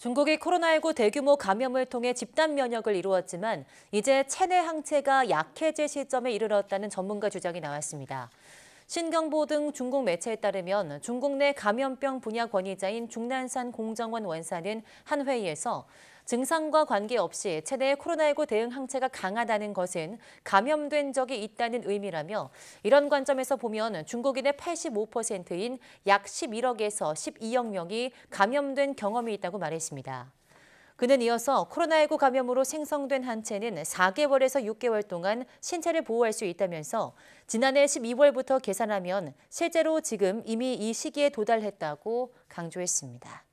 중국이 코로나19 대규모 감염을 통해 집단 면역을 이루었지만 이제 체내 항체가 약해질 시점에 이르렀다는 전문가 주장이 나왔습니다. 신경보 등 중국 매체에 따르면 중국 내 감염병 분야 권위자인 중난산 공정원 원사는 한 회의에서 증상과 관계없이 체내의 코로나19 대응 항체가 강하다는 것은 감염된 적이 있다는 의미라며 이런 관점에서 보면 중국인의 85%인 약 11억에서 12억 명이 감염된 경험이 있다고 말했습니다. 그는 이어서 코로나19 감염으로 생성된 항체는 4개월에서 6개월 동안 신체를 보호할 수 있다면서 지난해 12월부터 계산하면 실제로 지금 이미 이 시기에 도달했다고 강조했습니다.